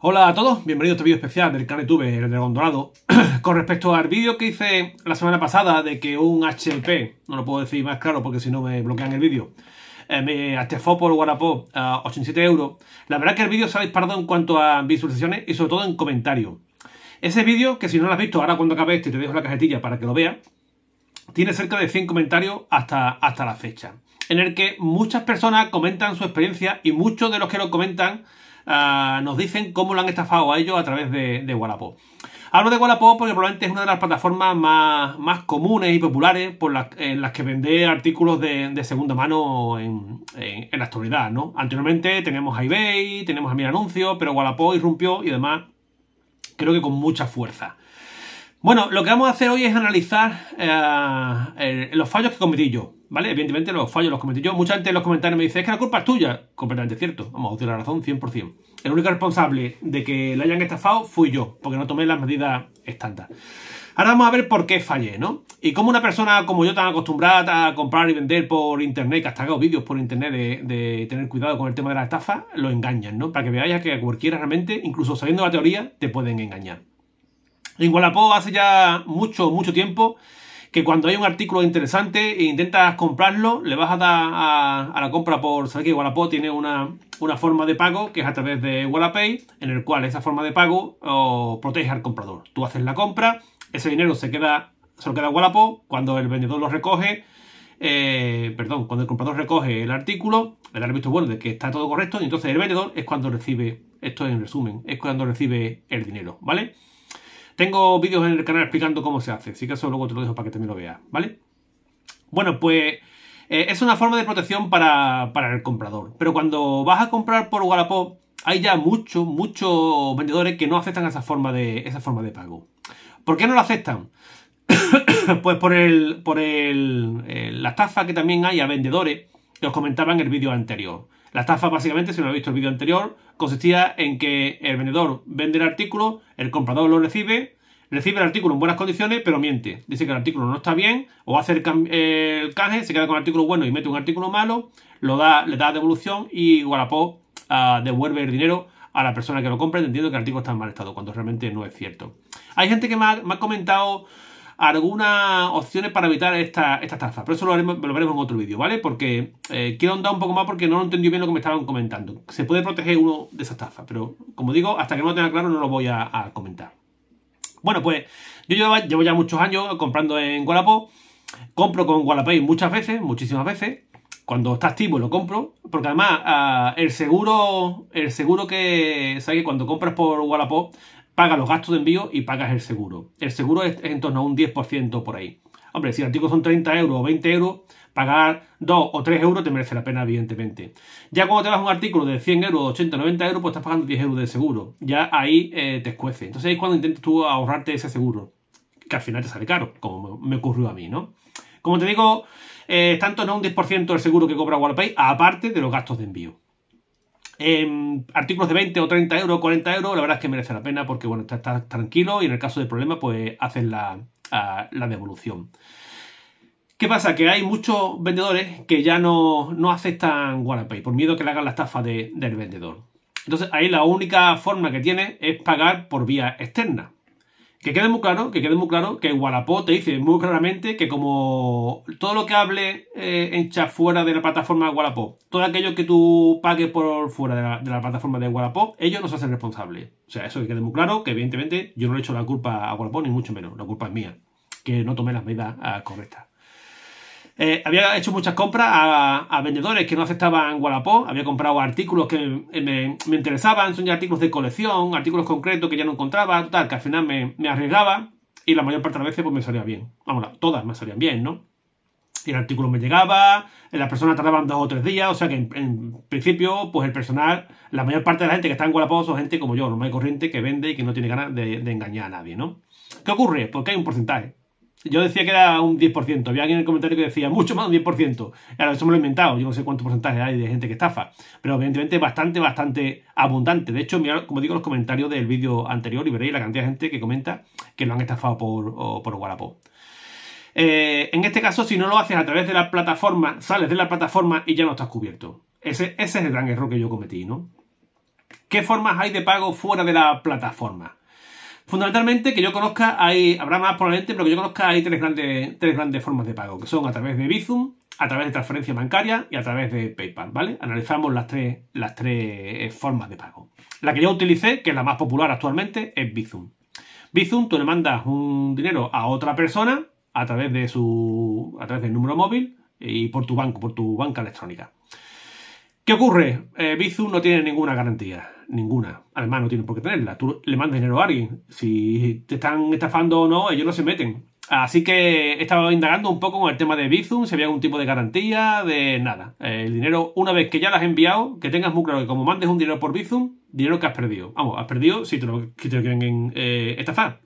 Hola a todos, bienvenidos a este vídeo especial del canal YouTube, el dragón dorado. Con respecto al vídeo que hice la semana pasada de que un HLP, no lo puedo decir más claro porque si no me bloquean el vídeo, eh, me atefó por Wallapop a 87 euros, la verdad es que el vídeo se ha disparado en cuanto a visualizaciones y sobre todo en comentarios. Ese vídeo, que si no lo has visto, ahora cuando acabe este te dejo la cajetilla para que lo veas, tiene cerca de 100 comentarios hasta, hasta la fecha, en el que muchas personas comentan su experiencia y muchos de los que lo comentan Ah, nos dicen cómo lo han estafado a ellos a través de, de Hablo de Wallapop porque probablemente es una de las plataformas más, más comunes y populares por las, en las que vender artículos de, segunda mano en, la actualidad, Anteriormente teníamos a eBay, tenemos a Anuncios, pero Wallapop irrumpió y demás creo que con mucha fuerza. Bueno, lo que vamos a hacer hoy es analizar eh, los fallos que cometí yo, ¿vale? Evidentemente los fallos los cometí yo. Mucha gente en los comentarios me dice, es que la culpa es tuya. Completamente cierto. Vamos, a decir la razón 100%. El único responsable de que lo hayan estafado fui yo, porque no tomé las medidas estándar. Ahora vamos a ver por qué fallé, ¿no? Y como una persona como yo tan acostumbrada a comprar y vender por internet, que hasta hago vídeos por internet de, tener cuidado con el tema de la estafa, lo engañan, ¿no? Para que veáis que cualquiera realmente, incluso sabiendo la teoría, te pueden engañar. En Guadalajara hace ya mucho, mucho tiempo que cuando hay un artículo interesante e intentas comprarlo, le vas a dar a, la compra por, sabes que Wallapop tiene una, forma de pago que es a través de Wallapay, en el cual esa forma de pago protege al comprador. Tú haces la compra, ese dinero se queda, se lo queda a cuando el vendedor lo recoge, eh, perdón, cuando el comprador recoge el artículo, le da el visto bueno de que está todo correcto, y entonces el vendedor es cuando recibe, esto en resumen, es cuando recibe el dinero, ¿vale? Tengo vídeos en el canal explicando cómo se hace, así que eso luego te lo dejo para que también lo veas, ¿vale? Bueno, pues eh, es una forma de protección para, el comprador. Pero cuando vas a comprar por Wallapop, hay ya muchos, muchos vendedores que no aceptan esa forma de, esa forma de pago. ¿Por qué no lo aceptan? pues por el, por el, eh, la estafa que también hay a vendedores que os comentaba en el vídeo anterior. La estafa básicamente, si no habéis visto el vídeo anterior, consistía en que el vendedor vende el artículo, el comprador lo recibe, Recibe el artículo en buenas condiciones, pero miente. Dice que el artículo no está bien, o hace el, hacer canje, se queda con el artículo bueno y mete un artículo malo, lo da, le da devolución y Wallapop ah, devuelve el dinero a la persona que lo compra, entendiendo que el artículo está en mal estado, cuando realmente no es cierto. Hay gente que me ha, comentado algunas opciones para evitar estas esta estafa, pero eso lo, veremos en otro vídeo, ¿vale? Porque eh, quiero andar un poco más porque no lo entendí bien lo que me estaban comentando. Se puede proteger uno de esas estafa, pero como digo, hasta que no lo tenga claro no lo voy a comentar. Bueno, pues yo llevo, ya muchos años comprando en Wallapop. Compro con Wallapay muchas veces, muchísimas veces. Cuando está activo lo compro, porque además ah, el seguro el seguro que sabes cuando compras por Wallapop paga los gastos de envío y pagas el seguro. El seguro es, es en torno a un 10% por ahí. Hombre, si el artículo son 30 euros o 20 euros, pagar 2 o 3 euros te merece la pena, evidentemente. Ya cuando te vas un artículo de 100 euros, 80, 90 euros, pues estás pagando 10 euros de seguro. Ya ahí eh, te escuece. Entonces ahí es cuando intentas tú ahorrarte ese seguro, que al final te sale caro, como me ocurrió a mí, ¿no? Como te digo, eh, tanto no un 10% del seguro que cobra Wallapay, aparte de los gastos de envío. Em, artículos de 20 o 30 euros, 40 euros, la verdad es que merece la pena porque, bueno, estás, tranquilo y en el caso de problemas pues haces la, la devolución. ¿Qué pasa? Que hay muchos vendedores que ya no, no aceptan Wallapay por miedo que le hagan la estafa del vendedor. Entonces ahí la única forma que tiene es pagar por vía externa. Que quede muy claro, que quede muy claro que Wallapop te dice muy claramente que como todo lo que hable eh, en chat fuera de la plataforma de Wallapop, todo aquello que tú pagues por fuera de la, plataforma de Wallapop, ellos nos hacen responsables. O sea, eso que quede muy claro, que evidentemente yo no le echo la culpa a Wallapop, ni mucho menos, la culpa es mía, que no tomé las medidas ah, correctas. Eh, había hecho muchas compras a, vendedores que no aceptaban Wallapop, había comprado artículos que me, interesaban, son ya artículos de colección, artículos concretos que ya no encontraba, total, que al final me, arriesgaba y la mayor parte de las veces pues me salía bien. Vamos, todas me salían bien, ¿no? Y el artículo me llegaba, eh, las personas tardaban dos o tres días, o sea que en, principio, pues el personal, la mayor parte de la gente que está en Wallapop son gente como yo, normal y corriente, que vende y que no tiene ganas de, de engañar a nadie, ¿no? ¿Qué ocurre? Porque hay un porcentaje yo decía que era un 10%. Había alguien en el comentario que decía mucho más de un 10%. Claro, eso me lo he inventado. Yo no sé cuánto porcentaje hay de gente que estafa. Pero evidentemente bastante, bastante abundante. De hecho, mirad, como digo, los comentarios del vídeo anterior y veréis la cantidad de gente que comenta que lo han estafado por, por eh, en este caso, si no lo haces a través de la plataforma, sales de la plataforma y ya no estás cubierto. Ese, ese es el gran error que yo cometí, ¿no? ¿Qué formas hay de pago fuera de la plataforma? Fundamentalmente, que yo conozca, hay, habrá más probablemente, pero que yo conozca, hay tres grandes, tres grandes formas de pago, que son a través de Bizum, a través de transferencia bancaria y a través de PayPal, ¿vale? Analizamos las tres, las tres eh, formas de pago. La que yo utilicé, que es la más popular actualmente, es Bizum. Bizum, tú le mandas un dinero a otra persona a través de su a través del número móvil y por tu banco, por tu banca electrónica. ¿Qué ocurre? Eh, Bizum no tiene ninguna garantía ninguna. Además, no tienen por qué tenerla. Tú le mandas dinero a alguien. Si te están estafando o no, ellos no se meten. Así que he estado indagando un poco con el tema de Bizum, si había algún tipo de garantía, de nada. El dinero, una vez que ya las has enviado, que tengas muy claro que como mandes un dinero por Bizum, dinero que has perdido. Vamos, has perdido si te lo, quieren eh, estafar.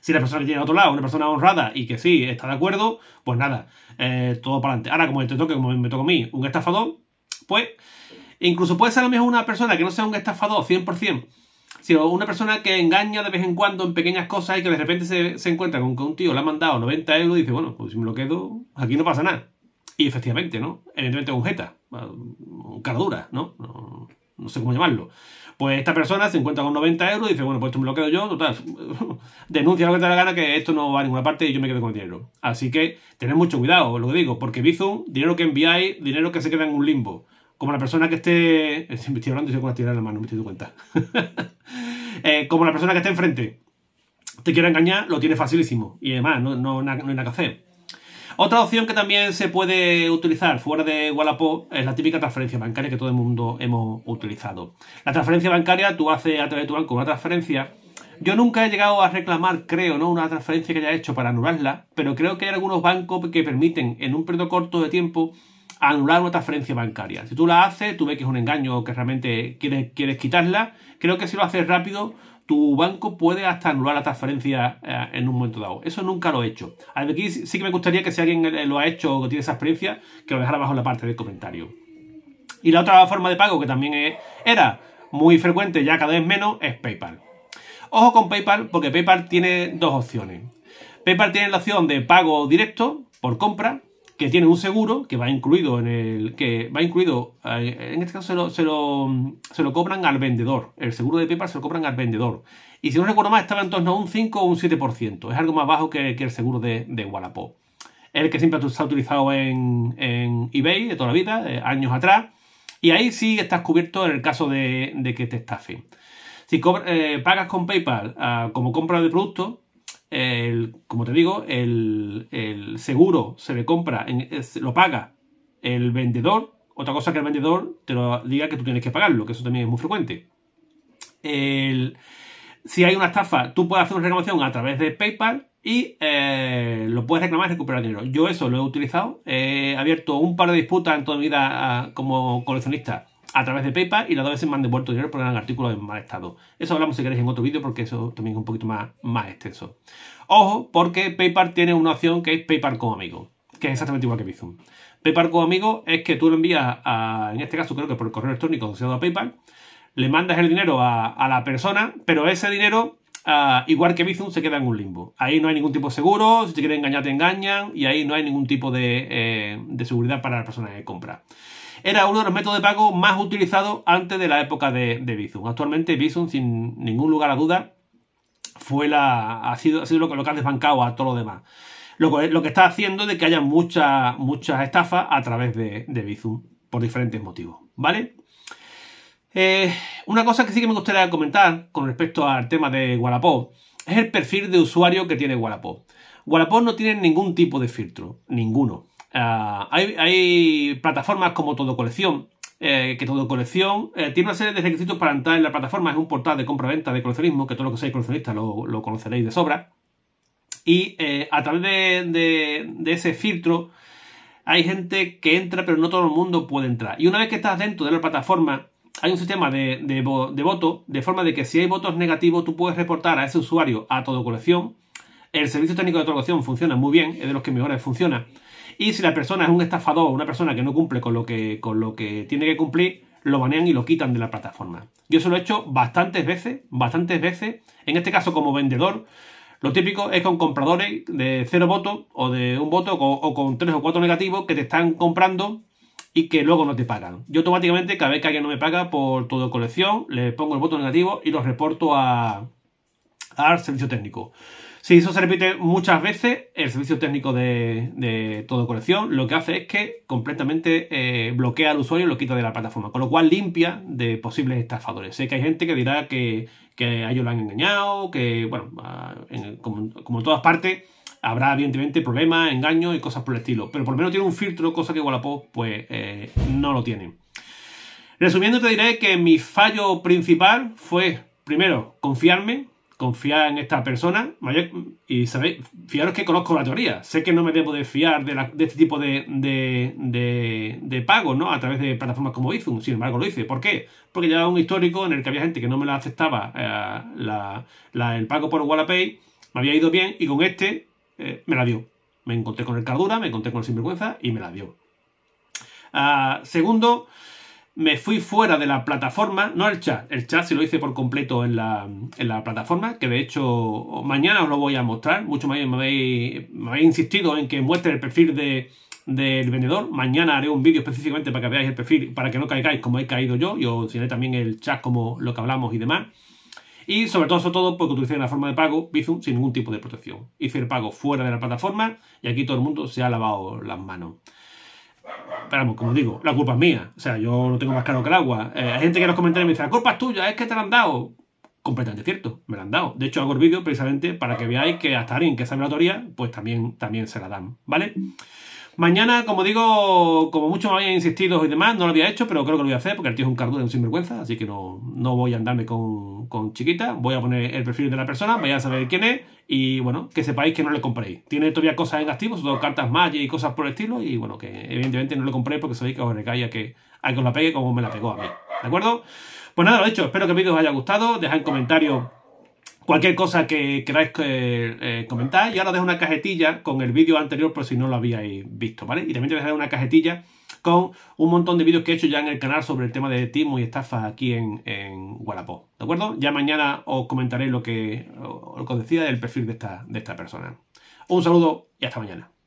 Si la persona que tiene a otro lado, una persona honrada y que sí, está de acuerdo, pues nada, eh, todo para adelante. Ahora, como te toque, como me toca a mí, un estafador, pues Incluso puede ser a lo mejor una persona que no sea un estafador 100%, sino una persona que engaña de vez en cuando en pequeñas cosas y que de repente se, encuentra con que un tío le ha mandado 90 euros y dice, bueno, pues si me lo quedo, aquí no pasa nada. Y efectivamente, ¿no? Evidentemente un jeta, un cara dura, ¿no? ¿no? sé cómo llamarlo. Pues esta persona se encuentra con 90 euros y dice, bueno, pues esto me lo quedo yo, denuncia lo que te da la gana que esto no va a ninguna parte y yo me quedo con el dinero. Así que tened mucho cuidado, lo que digo, porque Bizum, dinero que enviáis, dinero que se queda en un limbo como la persona que esté. hablando y se tirar la mano, me estoy cuenta. Eh, como la persona que esté enfrente te quiere engañar, lo tiene facilísimo. Y además, no, no, hay nada que hacer. Otra opción que también se puede utilizar fuera de Wallapop es la típica transferencia bancaria que todo el mundo hemos utilizado. La transferencia bancaria, tú haces a través de tu banco una transferencia. Yo nunca he llegado a reclamar, creo, ¿no? una transferencia que haya hecho para anularla, pero creo que hay algunos bancos que permiten en un periodo corto de tiempo anular una transferencia bancaria. Si tú la haces, tú ves que es un engaño o que realmente quieres, quieres quitarla, creo que si lo haces rápido, tu banco puede hasta anular la transferencia eh, en un momento dado. Eso nunca lo he hecho. Aquí sí que me gustaría que si alguien eh, lo ha hecho o tiene esa experiencia, que lo dejara abajo en la parte de comentario. Y la otra forma de pago que también era muy frecuente, ya cada vez menos, es PayPal. Ojo con PayPal porque PayPal tiene dos opciones. PayPal tiene la opción de pago directo por compra que tiene un seguro que va incluido en el. que va incluido. Eh, en este caso se lo, se cobran al vendedor. El seguro de PayPal se lo cobran al vendedor. Y si no recuerdo mal, estaba en torno a un 5 o un 7%. Es algo más bajo que, el seguro de, de Wallapop. El que siempre se ha utilizado en, en eBay de toda la vida, eh, años atrás. Y ahí sí estás cubierto en el caso de, que te estafen. Si eh, pagas con PayPal ah, como compra de productos, como te digo, el, seguro se le compra, lo paga el vendedor. Otra cosa que el vendedor te lo diga que tú tienes que pagarlo, que eso también es muy frecuente. si hay una estafa, tú puedes hacer una reclamación a través de PayPal y eh, lo puedes reclamar y recuperar dinero. Yo eso lo he utilizado. he abierto un par de disputas en toda mi vida ah, como coleccionista a través de PayPal y las dos veces me han devuelto dinero por el artículo en mal estado. Eso hablamos si queréis en otro vídeo porque eso también es un poquito más, más extenso. Ojo, porque PayPal tiene una opción que es PayPal con Amigo, que es exactamente igual que Bizum. PayPal con Amigo es que tú lo envías, en este caso creo que por el correo electrónico asociado a PayPal, le mandas el dinero a, la persona, pero ese dinero, ah, igual que Bizum, se queda en un limbo. Ahí no hay ningún tipo de seguro, si te quieren engañar te engañan y ahí no hay ningún tipo de, eh, de seguridad para la persona que compra era uno de los métodos de pago más utilizados antes de la época de, Bizum. Actualmente Bizum, sin ningún lugar a duda, fue la, ha sido, lo, que ha desbancado a todo lo demás. Lo, que está haciendo de que haya muchas estafas a través de, Bizum, por diferentes motivos, ¿vale? Eh, una cosa que sí que me gustaría comentar con respecto al tema de Wallapop es el perfil de usuario que tiene Wallapop. Wallapop no tiene ningún tipo de filtro, ninguno. Ah, hay, plataformas como Todo Colección, eh, que Todo Colección eh, tiene una serie de requisitos para entrar en la plataforma. Es un portal de compra-venta de coleccionismo, que todo lo que seáis coleccionistas lo, conoceréis de sobra. Y eh, a través de, ese filtro hay gente que entra, pero no todo el mundo puede entrar. Y una vez que estás dentro de la plataforma, hay un sistema de, voto, de forma de que si hay votos negativos, tú puedes reportar a ese usuario a Todo Colección. El servicio técnico de Todo Colección funciona muy bien, es de los que mejor funciona y si la persona es un estafador, una persona que no cumple con lo que, con lo que tiene que cumplir, lo banean y lo quitan de la plataforma. Yo eso lo he hecho bastantes veces, bastantes veces. En este caso, como vendedor, lo típico es con compradores de cero votos o de un voto o, con tres o cuatro negativos que te están comprando y que luego no te pagan. Yo automáticamente, cada vez que alguien no me paga por todo colección, le pongo el voto negativo y los reporto a, al servicio técnico. Si eso se repite muchas veces, el servicio técnico de, todo colección lo que hace es que completamente eh, bloquea al usuario y lo quita de la plataforma, con lo cual limpia de posibles estafadores. Sé que hay gente que dirá que, a ellos lo han engañado, que, bueno, como, en todas partes, habrá evidentemente problemas, engaños y cosas por el estilo, pero por lo menos tiene un filtro, cosa que Wallapop pues eh, no lo tiene. Resumiendo te diré que mi fallo principal fue, primero, confiarme, confiar en esta persona. Y sabéis, fiaros que conozco la teoría. Sé que no me debo de fiar de, este tipo de, de, pagos, ¿no? A través de plataformas como Izum. Sin embargo, lo hice. ¿Por qué? Porque llevaba un histórico en el que había gente que no me la aceptaba eh, el pago por Wallapay. Me había ido bien y con este eh, me la dio. Me encontré con el Cardura, me encontré con el Sinvergüenza y me la dio. Ah, segundo, me fui fuera de la plataforma, no el chat, el chat se lo hice por completo en la, plataforma, que de hecho mañana os lo voy a mostrar, mucho me me habéis insistido en que muestre el perfil del vendedor, mañana haré un vídeo específicamente para que veáis el perfil, para que no caigáis como he caído yo, y os enseñaré también el chat como lo que hablamos y demás. Y sobre todo, sobre todo, porque utilicé la forma de pago Bizum sin ningún tipo de protección. Hice el pago fuera de la plataforma y aquí todo el mundo se ha lavado las manos pero pues, como digo, la culpa es mía. O sea, yo no tengo más caro que el agua. Eh, hay gente que en los comentarios me dice, la culpa es tuya, es que te la han dado. Completamente cierto, me la han dado. De hecho, hago el vídeo precisamente para que veáis que hasta alguien que sabe la teoría, pues también, también se la dan, ¿vale? Mañana, como digo, como muchos me habían insistido y demás, no lo había hecho, pero creo que lo voy a hacer porque el tío es un de un sinvergüenza, así que no, voy a andarme con, con chiquita. Voy a poner el perfil de la persona, voy a saber quién es y bueno, que sepáis que no le compréis. Tiene todavía cosas en activo, todo cartas magia y cosas por el estilo, y bueno, que evidentemente no le compréis porque sabéis que os recae a que, hay que os la pegue como me la pegó a mí. ¿De acuerdo? Pues nada, lo dicho, espero que el vídeo os haya gustado. Dejad en comentarios cualquier cosa que queráis eh, eh, comentar. Y ahora dejo una cajetilla con el vídeo anterior por si no lo habíais visto, ¿vale? Y también te dejaré una cajetilla con un montón de vídeos que he hecho ya en el canal sobre el tema de timo y estafa aquí en, en ¿de acuerdo? Ya mañana os comentaré lo que, lo os decía del perfil de de esta persona. Un saludo y hasta mañana.